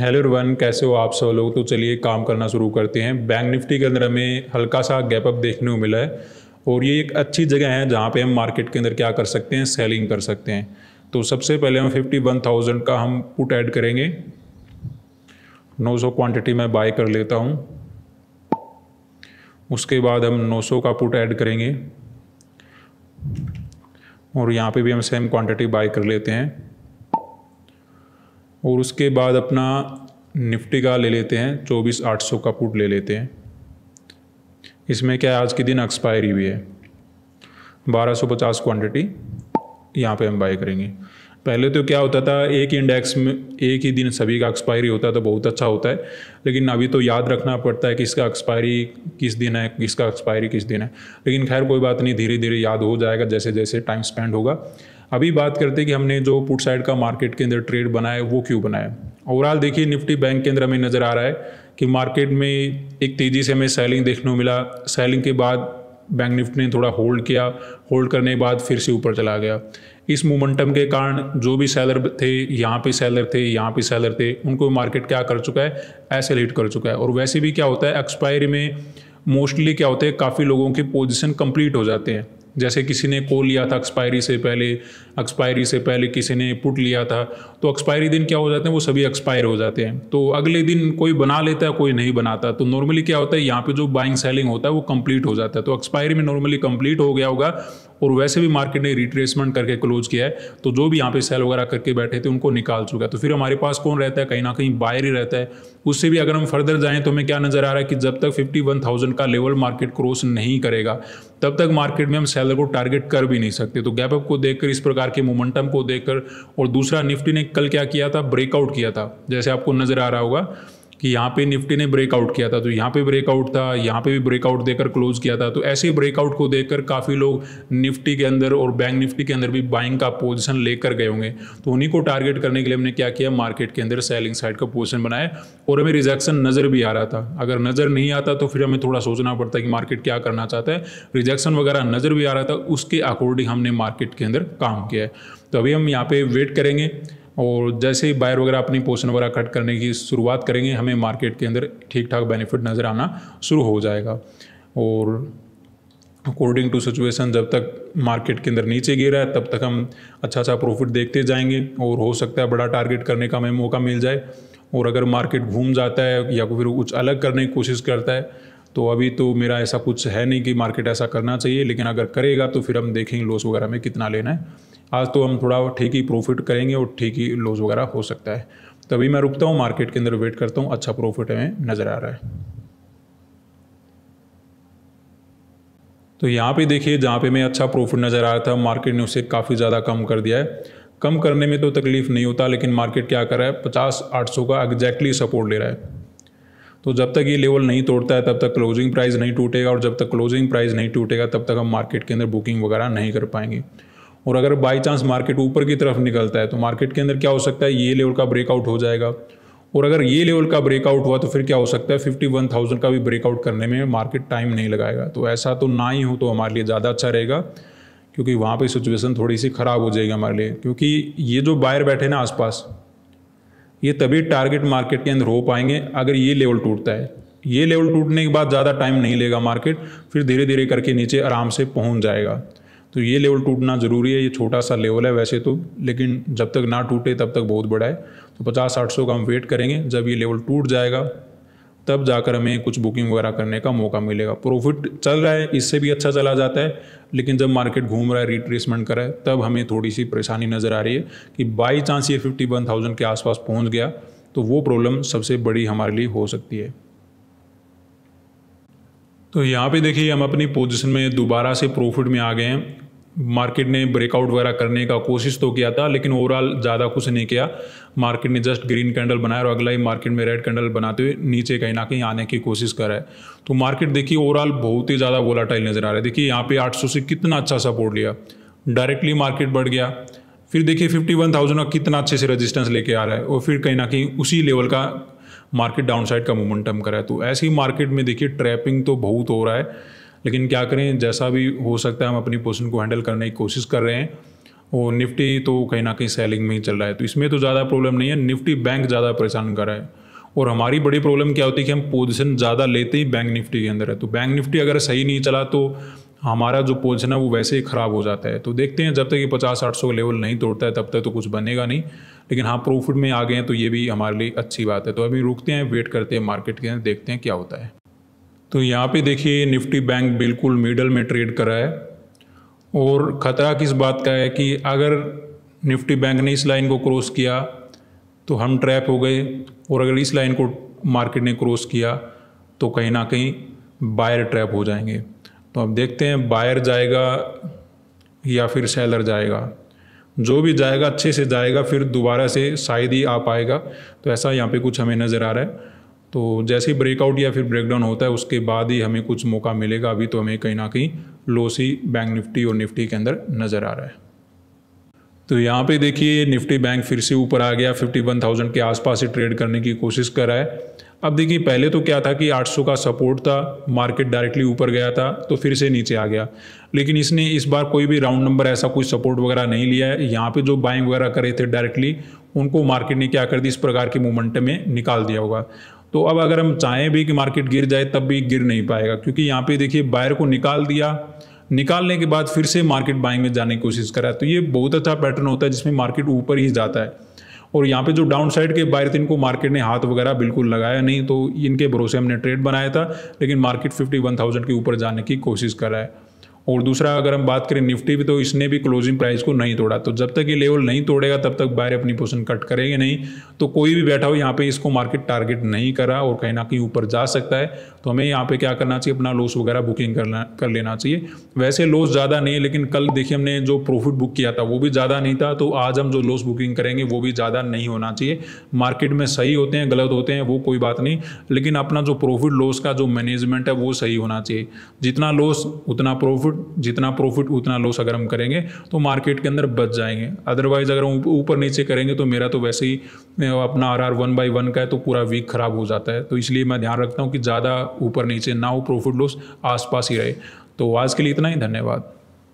hello everyone कैसे हो आप सब लोग तो चलिए काम करना शुरू करते हैं बैंक निफ्टी के अंदर हमें हल्का सा गैप अप देखने को मिला है और ये एक अच्छी जगह है जहाँ पे हम मार्केट के अंदर क्या कर सकते हैं सेलिंग कर सकते हैं तो सबसे पहले हम फिफ्टी वन थाउजेंड का हम पुट ऐड करेंगे नौ सौ क्वान्टिटी में बाय कर लेता हूँ उसके बाद हम नौ सौ का पुट ऐड करेंगे और यहाँ पे भी हम सेम क्वांटिटी बाय कर लेते हैं और उसके बाद अपना निफ्टी का ले लेते हैं चौबीस आठ सौ का पुट ले लेते हैं इसमें क्या है आज के दिन एक्सपायरी भी है बारह सौ पचास क्वान्टिटी यहाँ पर हम बाई करेंगे पहले तो क्या होता था एक इंडेक्स में एक ही दिन सभी का एक्सपायरी होता था तो बहुत अच्छा होता है लेकिन अभी तो याद रखना पड़ता है किसका एक्सपायरी किस दिन है किसका एक्सपायरी किस दिन है लेकिन खैर कोई बात नहीं धीरे धीरे याद हो जाएगा जैसे जैसे टाइम स्पेंड होगा अभी बात करते कि हमने जो पुट साइड का मार्केट के अंदर ट्रेड बनाया वो क्यों बनाया ओवरऑल देखिए निफ्टी बैंक के अंदर हमें नज़र आ रहा है कि मार्केट में एक तेज़ी से हमें सेलिंग देखने को मिला सेलिंग के बाद बैंक निफ्टी ने थोड़ा होल्ड किया होल्ड करने के बाद फिर से ऊपर चला गया इस मोमेंटम के कारण जो भी सेलर थे यहाँ पे सेलर थे यहाँ पे सेलर थे उनको मार्केट क्या कर चुका है ऐसे लीड कर चुका है और वैसे भी क्या होता है एक्सपायरी में मोस्टली क्या होता है काफ़ी लोगों की पोजिशन कम्प्लीट हो जाते हैं जैसे किसी ने कॉल लिया था एक्सपायरी से पहले एक्सपायरी से पहले किसी ने पुट लिया था तो एक्सपायरी दिन क्या हो जाते हैं वो सभी एक्सपायर हो जाते हैं तो अगले दिन कोई बना लेता है कोई नहीं बनाता तो नॉर्मली क्या होता है यहाँ पे जो बाइंग सेलिंग होता है वो कंप्लीट हो जाता है तो एक्सपायरी में नॉर्मली कंप्लीट हो गया होगा और वैसे भी मार्केट ने रिट्रेसमेंट करके क्लोज किया है तो जो भी यहाँ पे सेल वगैरह करके बैठे थे उनको निकाल चुका है तो फिर हमारे पास कौन रहता है कहीं ना कहीं बायर ही रहता है उससे भी अगर हम फर्दर जाएँ तो हमें क्या नज़र आ रहा है कि जब तक फिफ्टी वन थाउजेंड का लेवल मार्केट क्रॉस नहीं करेगा तब तक मार्केट में हम सेलर को टारगेट कर भी नहीं सकते तो गैप अप को देखकर इस प्रकार के मोमेंटम को देखकर और दूसरा निफ्टी ने कल क्या किया था ब्रेकआउट किया था जैसे आपको नज़र आ रहा होगा कि यहाँ पे निफ्टी ने ब्रेकआउट किया था तो यहाँ पे ब्रेकआउट था यहाँ पे भी ब्रेकआउट देकर क्लोज किया था तो ऐसे ब्रेकआउट को देखकर काफ़ी लोग निफ्टी के अंदर और बैंक निफ्टी के अंदर भी बाइंग का पोजिशन लेकर गए होंगे तो उन्हीं को टारगेट करने के लिए हमने क्या किया मार्केट के अंदर सेलिंग साइड का पोजिशन बनाया और हमें रिजेक्शन नज़र भी आ रहा था अगर नज़र नहीं आता तो फिर हमें थोड़ा सोचना पड़ता कि मार्केट क्या करना चाहता है रिजेक्शन वगैरह नज़र भी आ रहा था उसके अकॉर्डिंग हमने मार्केट के अंदर काम किया है तो अभी हम यहाँ पर वेट करेंगे और जैसे ही बायर वगैरह अपनी पोषण वगैरह कट करने की शुरुआत करेंगे हमें मार्केट के अंदर ठीक ठाक बेनिफिट नज़र आना शुरू हो जाएगा और अकॉर्डिंग टू सिचुएशन जब तक मार्केट के अंदर नीचे गिर रहा है तब तक हम अच्छा अच्छा प्रॉफिट देखते जाएंगे और हो सकता है बड़ा टारगेट करने का हमें मौका मिल जाए और अगर मार्केट घूम जाता है या फिर कुछ अलग करने की कोशिश करता है तो अभी तो मेरा ऐसा कुछ है नहीं कि मार्केट ऐसा करना चाहिए लेकिन अगर करेगा तो फिर हम देखेंगे लॉस वगैरह में कितना लेना है आज तो हम थोड़ा ठीक ही प्रॉफिट करेंगे और ठीक ही लॉस वगैरह हो सकता है तभी मैं रुकता हूँ मार्केट के अंदर वेट करता हूँ अच्छा प्रॉफिट हमें नज़र आ रहा है तो यहाँ पे देखिए जहाँ पे मैं अच्छा प्रॉफिट नज़र आ रहा था मार्केट ने उसे काफ़ी ज़्यादा कम कर दिया है कम करने में तो तकलीफ नहीं होता लेकिन मार्केट क्या कर रहा है पचास आठ सौ का एग्जैक्टली सपोर्ट ले रहा है तो जब तक ये लेवल नहीं तोड़ता है तब तक क्लोजिंग प्राइस नहीं टूटेगा और जब तक क्लोजिंग प्राइस नहीं टूटेगा तब तक हम मार्केट के अंदर बुकिंग वगैरह नहीं कर पाएंगे और अगर बाई चांस मार्केट ऊपर की तरफ निकलता है तो मार्केट के अंदर क्या हो सकता है ये लेवल का ब्रेकआउट हो जाएगा और अगर ये लेवल का ब्रेकआउट हुआ तो फिर क्या हो सकता है फिफ्टी वन थाउजेंड का भी ब्रेकआउट करने में मार्केट टाइम नहीं लगाएगा तो ऐसा तो ना ही हो तो हमारे लिए ज़्यादा अच्छा रहेगा क्योंकि वहाँ पर सिचुएशन थोड़ी सी ख़राब हो जाएगी हमारे लिए क्योंकि ये जो बायर बैठे ना आसपास ये तभी टारगेट मार्केट के अंदर हो पाएंगे अगर ये लेवल टूटता है ये लेवल टूटने के बाद ज़्यादा टाइम नहीं लेगा मार्केट फिर धीरे धीरे करके नीचे आराम से पहुँच जाएगा तो ये लेवल टूटना ज़रूरी है ये छोटा सा लेवल है वैसे तो लेकिन जब तक ना टूटे तब तक बहुत बड़ा है तो पचास साठ सौ का हम वेट करेंगे जब ये लेवल टूट जाएगा तब जाकर हमें कुछ बुकिंग वगैरह करने का मौका मिलेगा प्रॉफिट चल रहा है इससे भी अच्छा चला जाता है लेकिन जब मार्केट घूम रहा है रिट्रेसमेंट कर रहा है तब हमें थोड़ी सी परेशानी नज़र आ रही है कि बाई चांस ये फिफ्टी वन थाउजेंड के आसपास पहुंच गया तो वो प्रॉब्लम सबसे बड़ी हमारे लिए हो सकती है तो यहाँ पे देखिए हम अपनी पोजीशन में दोबारा से प्रॉफिट में आ गए हैं मार्केट ने ब्रेकआउट वगैरह करने का कोशिश तो किया था लेकिन ओवरऑल ज़्यादा कुछ नहीं किया मार्केट ने जस्ट ग्रीन कैंडल बनाया और अगला ही मार्केट में रेड कैंडल बनाते हुए नीचे कहीं ना कहीं आने की कोशिश कर रहा है तो मार्केट देखिए ओवरऑल बहुत ही ज़्यादा वोलाटाइल नज़र आ रहा है देखिए यहाँ पे 800 से कितना अच्छा सपोर्ट लिया डायरेक्टली मार्केट बढ़ गया फिर देखिए फिफ्टी वन थाउजेंड का कितना अच्छे से रजिस्टेंस लेके आ रहा है और फिर कहीं ना कहीं उसी लेवल का मार्केट डाउनसाइड का मोमेंटम करा है तो ऐसे ही मार्केट में देखिए ट्रैपिंग तो बहुत हो रहा है लेकिन क्या करें जैसा भी हो सकता है हम अपनी पोजिशन को हैंडल करने की कोशिश कर रहे हैं और निफ्टी तो कहीं ना कहीं सेलिंग में ही चल रहा है तो इसमें तो ज़्यादा प्रॉब्लम नहीं है निफ्टी बैंक ज़्यादा परेशान कर रहा है और हमारी बड़ी प्रॉब्लम क्या होती है कि हम पोजिशन ज़्यादा लेते ही बैंक निफ्टी के अंदर है तो बैंक निफ्टी अगर सही नहीं चला तो हमारा जो पोजिशन है वो वैसे ही ख़राब हो जाता है तो देखते हैं जब तक ये पचास आठ सौ लेवल नहीं तोड़ता है तब तक तो कुछ बनेगा नहीं लेकिन हाँ प्रॉफिट में आ गए हैं तो ये भी हमारे लिए अच्छी बात है तो अभी रुकते हैं वेट करते हैं मार्केट के अंदर देखते हैं क्या होता है तो यहाँ पे देखिए निफ्टी बैंक बिल्कुल मिडल में ट्रेड करा है और ख़तरा किस बात का है कि अगर निफ्टी बैंक ने इस लाइन को क्रॉस किया तो हम ट्रैप हो गए और अगर इस लाइन को मार्केट ने क्रॉस किया तो कहीं ना कहीं बायर ट्रैप हो जाएंगे तो अब देखते हैं बायर जाएगा या फिर सेलर जाएगा जो भी जाएगा अच्छे से जाएगा फिर दोबारा से शायद ही आ पाएगा तो ऐसा यहाँ पे कुछ हमें नज़र आ रहा है तो जैसे ही ब्रेकआउट या फिर ब्रेकडाउन होता है उसके बाद ही हमें कुछ मौका मिलेगा अभी तो हमें कहीं ना कहीं लोसी बैंक निफ्टी और निफ्टी के अंदर नज़र आ रहा है तो यहाँ पे देखिए निफ्टी बैंक फिर से ऊपर आ गया 51,000 के आसपास ही ट्रेड करने की कोशिश कर रहा है अब देखिए पहले तो क्या था कि 800 का सपोर्ट था मार्केट डायरेक्टली ऊपर गया था तो फिर से नीचे आ गया लेकिन इसने इस बार कोई भी राउंड नंबर ऐसा कोई सपोर्ट वगैरह नहीं लिया है यहाँ पे जो बाइंग वगैरह करे थे डायरेक्टली उनको मार्केट ने क्या कर दी इस प्रकार के मोमेंटम में निकाल दिया होगा तो अब अगर हम चाहें भी कि मार्केट गिर जाए तब भी गिर नहीं पाएगा क्योंकि यहाँ पे देखिए बायर को निकाल दिया निकालने के बाद फिर से मार्केट बाइंग में जाने की कोशिश करा तो ये बहुत अच्छा पैटर्न होता है जिसमें मार्केट ऊपर ही जाता है और यहाँ पे जो डाउन साइड के बायर थे इनको मार्केट ने हाथ वगैरह बिल्कुल लगाया नहीं तो इनके भरोसे हमने ट्रेड बनाया था लेकिन मार्केट फिफ्टी वन थाउजेंड के ऊपर जाने की कोशिश करा है और दूसरा अगर हम बात करें निफ्टी भी तो इसने भी क्लोजिंग प्राइस को नहीं तोड़ा तो जब तक ये लेवल नहीं तोड़ेगा तब तक बाहर अपनी पोजिशन कट करेंगे नहीं तो कोई भी बैठा हो यहाँ पे इसको मार्केट टारगेट नहीं करा और कहीं ना कहीं ऊपर जा सकता है तो हमें यहाँ पे क्या करना चाहिए अपना लॉस वगैरह बुकिंग करना कर लेना चाहिए वैसे लॉस ज़्यादा नहीं है लेकिन कल देखिए हमने जो प्रॉफिट बुक किया था वो भी ज़्यादा नहीं था तो आज हम जो लॉस बुकिंग करेंगे वो भी ज़्यादा नहीं होना चाहिए मार्केट में सही होते हैं गलत होते हैं वो कोई बात नहीं लेकिन अपना जो प्रॉफिट लॉस का जो मैनेजमेंट है वो सही होना चाहिए जितना लॉस उतना प्रॉफिट प्रॉफिट जितना प्रॉफिट उतना लॉस अगर हम करेंगे तो मार्केट के अंदर बच जाएंगे अदरवाइज अगर हम ऊपर नीचे करेंगे तो मेरा तो वैसे ही अपना R R one by one का है तो पूरा वीक खराब हो जाता है तो इसलिए मैं ध्यान रखता हूँ कि ज़्यादा ऊपर नीचे ना हो प्रॉफिट लॉस आसपास ही रहे तो आज के लिए इतना ही धन्यवाद